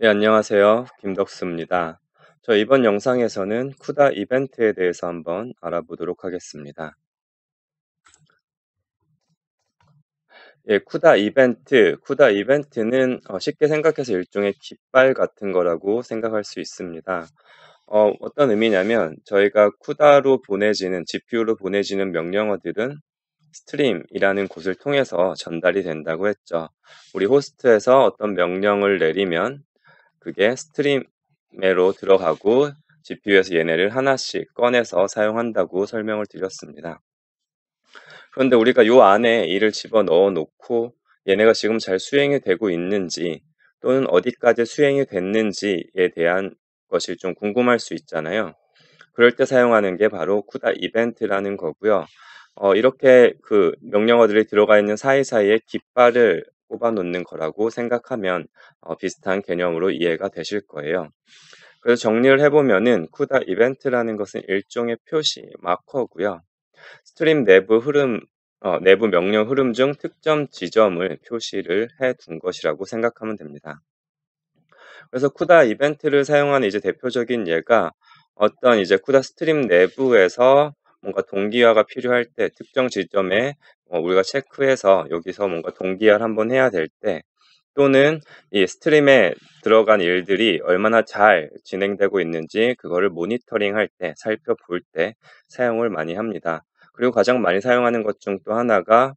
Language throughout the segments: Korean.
네, 안녕하세요. 김덕수입니다. 저 이번 영상에서는 쿠다 이벤트에 대해서 한번 알아보도록 하겠습니다. 예, 쿠다 이벤트. 쿠다 이벤트는 어, 쉽게 생각해서 일종의 깃발 같은 거라고 생각할 수 있습니다. 어, 어떤 의미냐면 저희가 쿠다로 보내지는, GPU로 보내지는 명령어들은 스트림이라는 곳을 통해서 전달이 된다고 했죠. 우리 호스트에서 어떤 명령을 내리면 그게 스트림에로 들어가고 GPU에서 얘네를 하나씩 꺼내서 사용한다고 설명을 드렸습니다. 그런데 우리가 요 안에 이를 집어 넣어 놓고 얘네가 지금 잘 수행이 되고 있는지 또는 어디까지 수행이 됐는지에 대한 것이 좀 궁금할 수 있잖아요. 그럴 때 사용하는 게 바로 CUDA 이벤트라는 거고요. 어, 이렇게 그 명령어들이 들어가 있는 사이사이에 깃발을 꼽아 놓는 거라고 생각하면 어, 비슷한 개념으로 이해가 되실 거예요. 그래서 정리를 해보면은 쿠다 이벤트라는 것은 일종의 표시, 마커고요. 스트림 내부 흐름, 어, 내부 명령 흐름 중 특정 지점을 표시를 해 둔 것이라고 생각하면 됩니다. 그래서 쿠다 이벤트를 사용하는 이제 대표적인 예가 어떤 이제 쿠다 스트림 내부에서 뭔가 동기화가 필요할 때 특정 지점에 어, 우리가 체크해서 여기서 뭔가 동기화를 한번 해야 될 때 또는 이 스트림에 들어간 일들이 얼마나 잘 진행되고 있는지 그거를 모니터링할 때 살펴볼 때 사용을 많이 합니다. 그리고 가장 많이 사용하는 것 중 또 하나가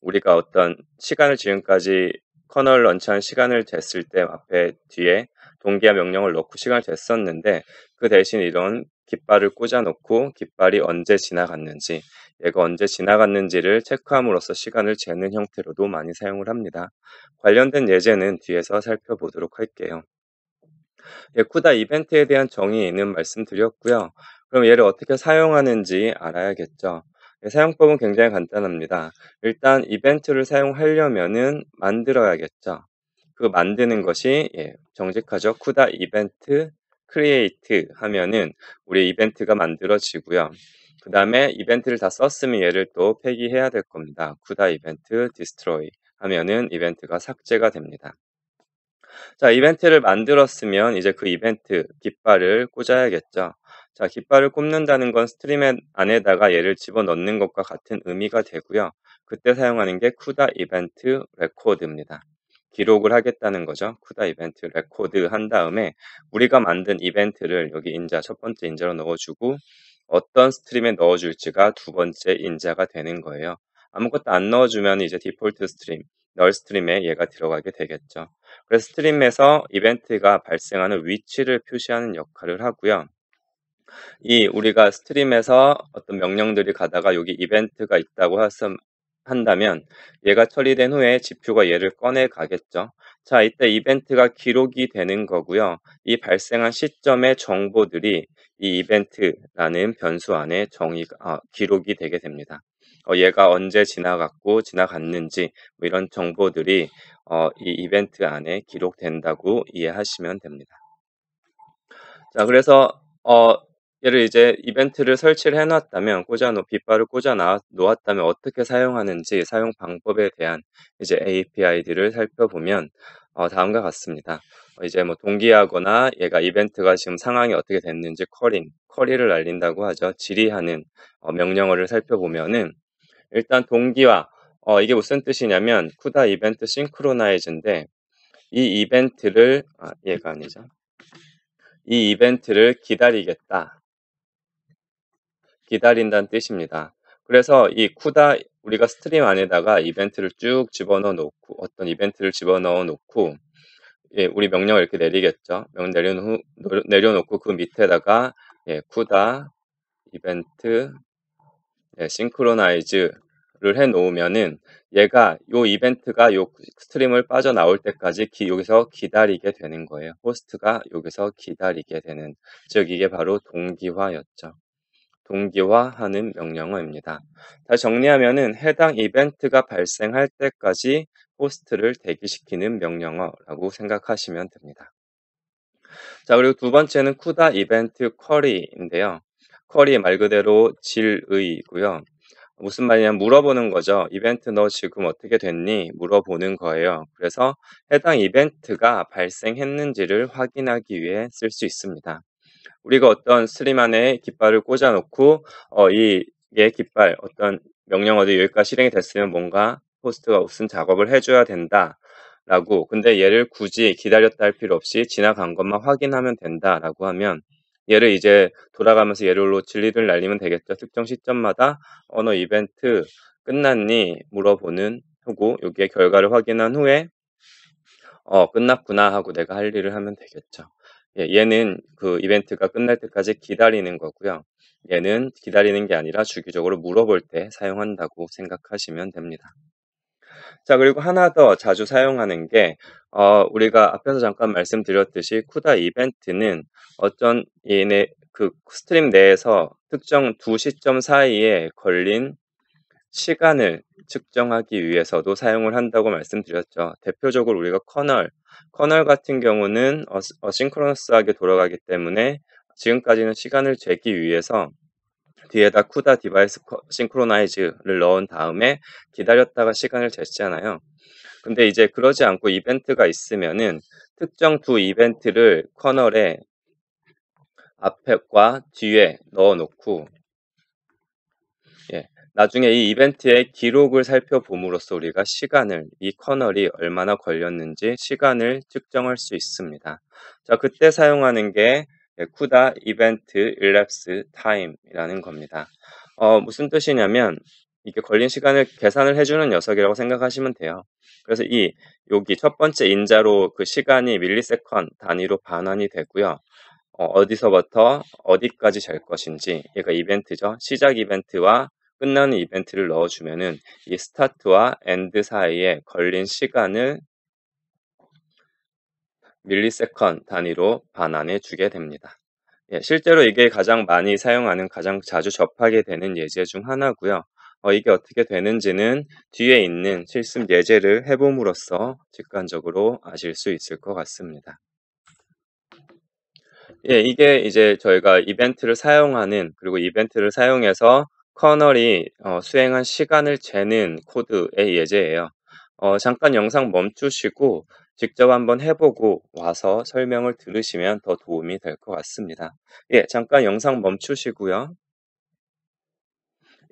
우리가 어떤 시간을 지금까지 커널 런치한 시간을 쟀을 때 앞에 뒤에 동기화 명령을 넣고 시간을 쟀었는데 그 대신 이런 깃발을 꽂아놓고 깃발이 언제 지나갔는지, 얘가 언제 지나갔는지를 체크함으로써 시간을 재는 형태로도 많이 사용을 합니다. 관련된 예제는 뒤에서 살펴보도록 할게요. 예쿠다 이벤트에 대한 정의는 말씀드렸고요. 그럼 얘를 어떻게 사용하는지 알아야겠죠. 예, 사용법은 굉장히 간단합니다. 일단 이벤트를 사용하려면은 만들어야겠죠. 그 만드는 것이 예, 정직하죠. 쿠다 이벤트 create 하면은 우리 이벤트가 만들어지고요. 그 다음에 이벤트를 다 썼으면 얘를 또 폐기해야 될 겁니다. 쿠다 이벤트 destroy 하면은 이벤트가 삭제가 됩니다. 자, 이벤트를 만들었으면 이제 그 이벤트 깃발을 꽂아야겠죠. 자, 깃발을 꽂는다는건 스트림 안에다가 얘를 집어넣는 것과 같은 의미가 되고요. 그때 사용하는 게 쿠다 이벤트 레코드입니다. 기록을 하겠다는 거죠. 쿠다 이벤트 레코드 한 다음에 우리가 만든 이벤트를 여기 인자 첫 번째 인자로 넣어주고 어떤 스트림에 넣어줄지가 두 번째 인자가 되는 거예요. 아무것도 안 넣어주면 이제 디폴트 스트림, 널 스트림에 얘가 들어가게 되겠죠. 그래서 스트림에서 이벤트가 발생하는 위치를 표시하는 역할을 하고요. 이 우리가 스트림에서 어떤 명령들이 가다가 여기 이벤트가 있다고 한다면 얘가 처리된 후에 지표가 얘를 꺼내 가겠죠. 자, 이때 이벤트가 기록이 되는 거고요. 이 발생한 시점의 정보들이 이 이벤트라는 변수 안에 정의가 아, 기록이 되게 됩니다. 어, 얘가 언제 지나갔고 지나갔는지 뭐 이런 정보들이 어, 이 이벤트 안에 기록된다고 이해하시면 됩니다. 자, 그래서 어, 얘를 이제 이벤트를 설치를 해놨다면 꽂아놓 빗발을 꽂아 놓았다면 어떻게 사용하는지 사용 방법에 대한 이제 API들을 살펴보면 어, 다음과 같습니다. 어, 이제 뭐 동기하거나 얘가 이벤트가 지금 상황이 어떻게 됐는지 커링커리를 날린다고 하죠. 질의하는 어, 명령어를 살펴보면은 일단 동기와 어, 이게 무슨 뜻이냐면 쿠다 이벤트 싱크로나이즈인데 이 이벤트를 아, 얘가 아니죠. 이 이벤트를 기다리겠다. 기다린다는 뜻입니다. 그래서 이 쿠다 우리가 스트림 안에다가 이벤트를 쭉 집어넣어 놓고 어떤 이벤트를 집어넣어 놓고 예, 우리 명령을 이렇게 내리겠죠. 명령 내려놓, 내려놓고 그 밑에다가 예, 쿠다 이벤트 예, 싱크로나이즈를 해 놓으면은 얘가 요 이벤트가 요 스트림을 빠져나올 때까지 기, 여기서 기다리게 되는 거예요. 호스트가 여기서 기다리게 되는 즉 이게 바로 동기화였죠. 동기화하는 명령어입니다. 다 정리하면은 해당 이벤트가 발생할 때까지 호스트를 대기시키는 명령어라고 생각하시면 됩니다. 자, 그리고 두 번째는 쿠다 이벤트 쿼리인데요. 쿼리 말 그대로 질의이고요. 무슨 말이냐면 물어보는 거죠. 이벤트 너 지금 어떻게 됐니? 물어보는 거예요. 그래서 해당 이벤트가 발생했는지를 확인하기 위해 쓸 수 있습니다. 우리가 어떤 스림 안에 깃발을 꽂아놓고 어, 이게 깃발 어떤 명령어도 여기까지 실행이 됐으면 뭔가 호스트가 무슨 작업을 해줘야 된다. 라고 근데 얘를 굳이 기다렸다 할 필요 없이 지나간 것만 확인하면 된다라고 하면 얘를 이제 돌아가면서 얘를로 진리를 날리면 되겠죠. 특정 시점마다 언어 이벤트 끝났니 물어보는 하고 여기에 결과를 확인한 후에 어 끝났구나 하고 내가 할 일을 하면 되겠죠. 예, 얘는 그 이벤트가 끝날 때까지 기다리는 거고요. 얘는 기다리는 게 아니라 주기적으로 물어볼 때 사용한다고 생각하시면 됩니다. 자, 그리고 하나 더 자주 사용하는 게, 어, 우리가 앞에서 잠깐 말씀드렸듯이 쿠다 이벤트는 어떤 얘네 그 스트림 내에서 특정 두 시점 사이에 걸린 시간을 측정하기 위해서도 사용을 한다고 말씀드렸죠. 대표적으로 우리가 커널, 커널 같은 경우는 어싱크로너스하게 돌아가기 때문에 지금까지는 시간을 재기 위해서 뒤에다 쿠다 디바이스 싱크로나이즈를 넣은 다음에 기다렸다가 시간을 재잖아요. 근데 이제 그러지 않고 이벤트가 있으면은 특정 두 이벤트를 커널에 앞과 뒤에 넣어 놓고 나중에 이 이벤트의 기록을 살펴봄으로써 우리가 시간을, 이 커널이 얼마나 걸렸는지 시간을 측정할 수 있습니다. 자, 그때 사용하는 게 Event CUDA e l 이벤트 일랩스 타임이라는 겁니다. 어, 무슨 뜻이냐면 이게 걸린 시간을 계산을 해주는 녀석이라고 생각하시면 돼요. 그래서 이 여기 첫 번째 인자로 그 시간이 밀리세컨 단위로 반환이 되고요. 어, 디서부터 어디까지 될 것인지 얘가 이벤트죠. 시작 이벤트와 끝나는 이벤트를 넣어주면은 이 스타트와 엔드 사이에 걸린 시간을 밀리세컨 단위로 반환해 주게 됩니다. 예, 실제로 이게 가장 많이 사용하는 가장 자주 접하게 되는 예제 중 하나고요. 어, 이게 어떻게 되는지는 뒤에 있는 실습 예제를 해봄으로써 직관적으로 아실 수 있을 것 같습니다. 예, 이게 이제 저희가 이벤트를 사용하는 그리고 이벤트를 사용해서 커널이 어 수행한 시간을 재는 코드의 예제예요. 어 잠깐 영상 멈추시고 직접 한번 해 보고 와서 설명을 들으시면 더 도움이 될 것 같습니다. 예 잠깐 영상 멈추시고요.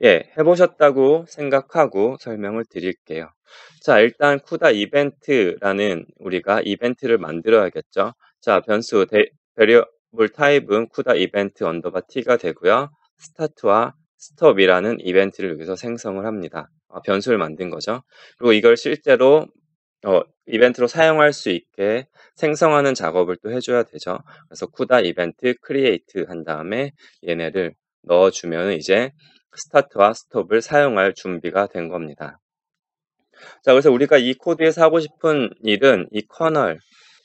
예해 보셨다고 생각하고 설명을 드릴게요. 자 일단 쿠다 이벤트라는 우리가 이벤트를 만들어야겠죠. 자 변수 데, 베리어블 타입은 쿠다 이벤트 언더바 t가 되고요. 스타트와 스톱이라는 이벤트를 여기서 생성을 합니다. 어, 변수를 만든 거죠. 그리고 이걸 실제로 어, 이벤트로 사용할 수 있게 생성하는 작업을 또 해줘야 되죠. 그래서 쿠다 이벤트 크리에이트 한 다음에 얘네를 넣어주면 이제 스타트와 스톱을 사용할 준비가 된 겁니다. 자, 그래서 우리가 이 코드에서 하고 싶은 일은 이 커널,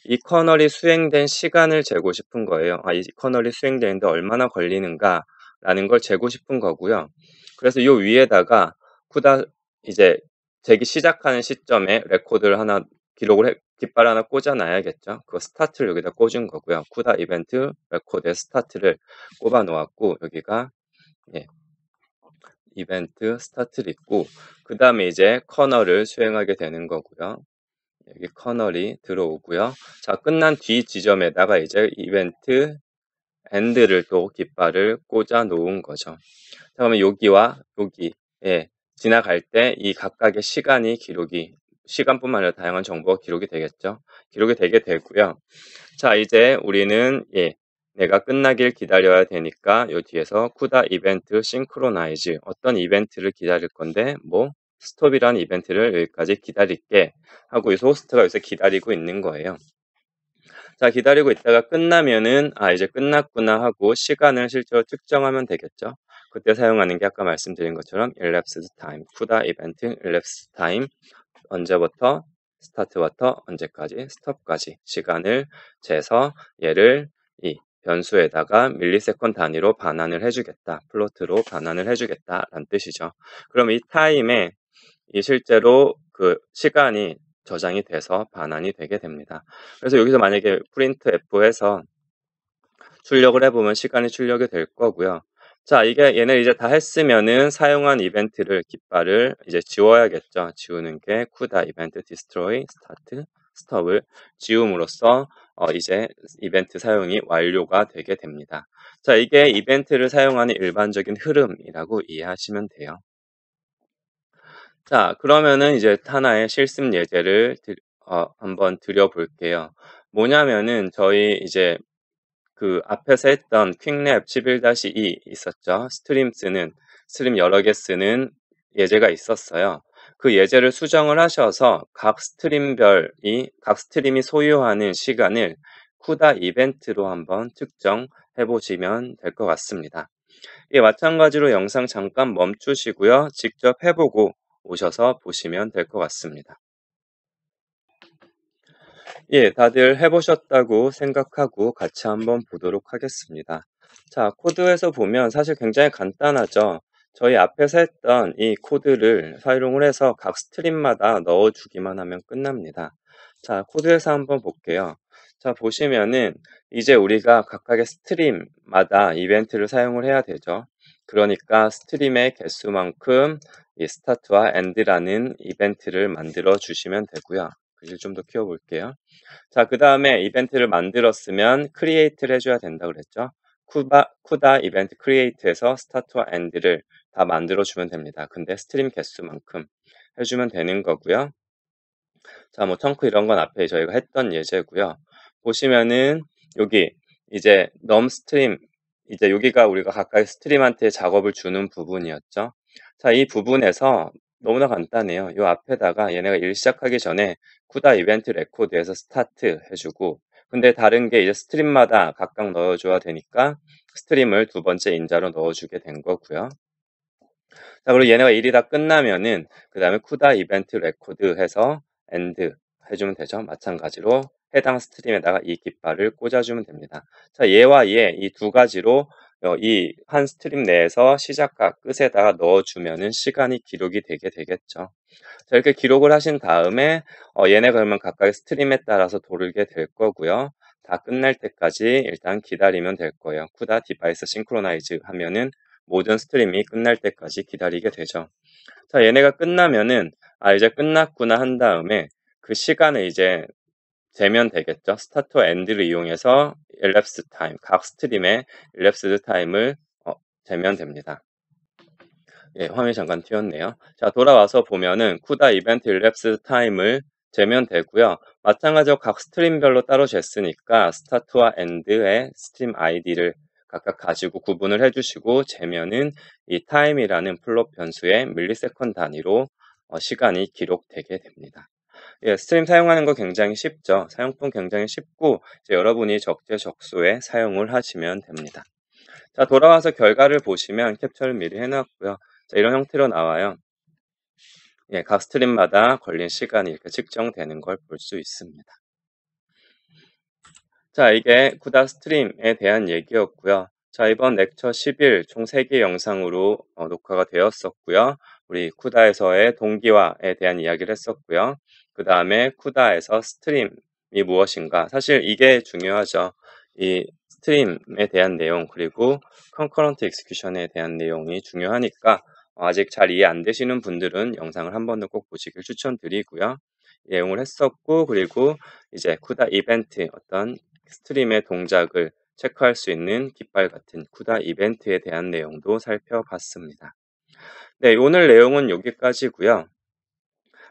이 커널이 수행된 시간을 재고 싶은 거예요. 아, 이 커널이 수행되는데 얼마나 걸리는가 라는 걸 재고 싶은 거고요. 그래서 요 위에다가 쿠다 이제 재기 시작하는 시점에 레코드를 하나 기록을 해, 깃발 하나 꽂아놔야겠죠. 그 스타트를 여기다 꽂은 거고요. 쿠다 이벤트 레코드의 스타트를 꼽아 놓았고 여기가 예, 이벤트 스타트를 있고 그 다음에 이제 커널을 수행하게 되는 거고요. 여기 커널이 들어오고요. 자 끝난 뒤 지점에다가 이제 이벤트 and를 또 깃발을 꽂아 놓은 거죠. 자, 그러면 여기와 여기 예, 지나갈 때 이 각각의 시간이 기록이 시간뿐만 아니라 다양한 정보가 기록이 되겠죠. 기록이 되게 되고요. 자, 이제 우리는 예, 내가 끝나길 기다려야 되니까 요 뒤에서 쿠다 이벤트 싱크로나이즈 어떤 이벤트를 기다릴 건데 뭐 스톱이란 이벤트를 여기까지 기다릴게 하고 이 호스트가 요새 기다리고 있는 거예요. 자, 기다리고 있다가 끝나면은, 아, 이제 끝났구나 하고 시간을 실제로 측정하면 되겠죠. 그때 사용하는 게 아까 말씀드린 것처럼 elapsed time, CUDA 쿠다 이벤트, elapsed time, 언제부터 스타트부터 언제까지 스톱까지 시간을 재서 얘를 이 변수에다가 밀리세컨 단위로 반환을 해주겠다. 플로트로 반환을 해주겠다라는 뜻이죠. 그럼 이 타임에 이 실제로 그 시간이 저장이 돼서 반환이 되게 됩니다. 그래서 여기서 만약에 프린트 F에서 출력을 해보면 시간이 출력이 될 거고요. 자, 이게 얘네 이제 다 했으면은 사용한 이벤트를 깃발을 이제 지워야겠죠. 지우는 게 쿠다 이벤트 디스트로이 스타트 스톱을 지움으로써 어, 이제 이벤트 사용이 완료가 되게 됩니다. 자, 이게 이벤트를 사용하는 일반적인 흐름이라고 이해하시면 돼요. 자, 그러면은 이제 하나의 실습 예제를 드어 한번 드려 볼게요. 뭐냐면은 저희 이제 그 앞에서 했던 퀵랩 11-2 있었죠. 스트림 쓰는 스트림 여러 개 쓰는 예제가 있었어요. 그 예제를 수정을 하셔서 각 스트림별이 각 스트림이 소유하는 시간을 쿠다 이벤트로 한번 측정해 보시면 될 것 같습니다. 예, 마찬가지로 영상 잠깐 멈추시고요. 직접 해보고 오셔서 보시면 될 것 같습니다. 예, 다들 해보셨다고 생각하고 같이 한번 보도록 하겠습니다. 자, 코드에서 보면 사실 굉장히 간단하죠. 저희 앞에서 했던 이 코드를 사용을 해서 각 스트림마다 넣어주기만 하면 끝납니다. 자, 코드에서 한번 볼게요. 자, 보시면은 이제 우리가 각각의 스트림마다 이벤트를 사용을 해야 되죠. 그러니까 스트림의 개수만큼 이 스타트와 엔드라는 이벤트를 만들어 주시면 되고요. 글을 그 좀더 키워볼게요. 자, 그 다음에 이벤트를 만들었으면 크리에이트를 해줘야 된다고 그랬죠. 쿠바 쿠다 이벤트 크리에이트에서 스타트와 엔드를 다 만들어주면 됩니다. 근데 스트림 개수만큼 해주면 되는 거고요. 자, 뭐 턴크 이런 건 앞에 저희가 했던 예제고요. 보시면은 여기 이제 넘 스트림 이제 여기가 우리가 각각 스트림한테 작업을 주는 부분이었죠. 자, 이 부분에서 너무나 간단해요. 이 앞에다가 얘네가 일 시작하기 전에 쿠다 이벤트 레코드에서 스타트 해주고 근데 다른 게 이제 스트림마다 각각 넣어줘야 되니까 스트림을 두 번째 인자로 넣어주게 된 거고요. 자, 그리고 얘네가 일이 다 끝나면은 그 다음에 쿠다 이벤트 레코드 해서 엔드 해주면 되죠. 마찬가지로 해당 스트림에다가 이 깃발을 꽂아주면 됩니다. 자, 얘와 얘 이 두 가지로 어, 이 한 스트림 내에서 시작과 끝에다가 넣어주면은 시간이 기록이 되게 되겠죠. 자, 이렇게 기록을 하신 다음에 어, 얘네 그러면 각각 의 스트림에 따라서 돌게 될 거고요. 다 끝날 때까지 일단 기다리면 될 거예요. 쿠다 디바이스 싱크로나이즈 하면은 모든 스트림이 끝날 때까지 기다리게 되죠. 자, 얘네가 끝나면은 아 이제 끝났구나 한 다음에 그 시간을 이제 되면 되겠죠. 스타트와 엔드를 이용해서 elapsed time, 각 스트림의 elapsed time을 어, 되면 됩니다. 예, 화면 잠깐 튀었네요. 자, 돌아와서 보면은 쿠다 이벤트 elapsed time을 재면 되고요. 마찬가지로 각 스트림별로 따로 쟀으니까 스타트와 엔드의 스트림 아이디를 각각 가지고 구분을 해주시고 재면은 이 time이라는 플롯 변수의 밀리세컨 단위로 어, 시간이 기록되게 됩니다. 예, 스트림 사용하는 거 굉장히 쉽죠. 사용품 굉장히 쉽고 여러분이 적재적소에 사용을 하시면 됩니다. 자, 돌아와서 결과를 보시면 캡처를 미리 해놨고요. 자, 이런 형태로 나와요. 예, 각 스트림마다 걸린 시간이 이렇게 측정되는 걸 볼 수 있습니다. 자, 이게 구다 스트림에 대한 얘기였고요. 자, 이번 렉처 11, 총 3개 영상으로 어, 녹화가 되었었고요. 우리 쿠다에서의 동기화에 대한 이야기를 했었고요. 그 다음에 쿠다에서 스트림이 무엇인가. 사실 이게 중요하죠. 이 스트림에 대한 내용 그리고 컨커런트 익스큐션에 대한 내용이 중요하니까 어, 아직 잘 이해 안 되시는 분들은 영상을 한 번은 꼭 보시길 추천드리고요. 내용을 했었고 그리고 이제 쿠다 이벤트 어떤 스트림의 동작을 체크할 수 있는 깃발 같은 쿠다 이벤트에 대한 내용도 살펴봤습니다. 네, 오늘 내용은 여기까지고요.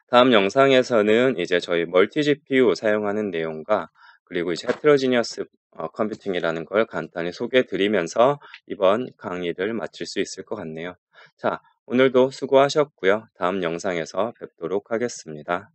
다음 영상에서는 이제 저희 멀티 GPU 사용하는 내용과 그리고 이제 헤트로지니어스 어, 컴퓨팅이라는 걸 간단히 소개해 드리면서 이번 강의를 마칠 수 있을 것 같네요. 자, 오늘도 수고하셨고요. 다음 영상에서 뵙도록 하겠습니다.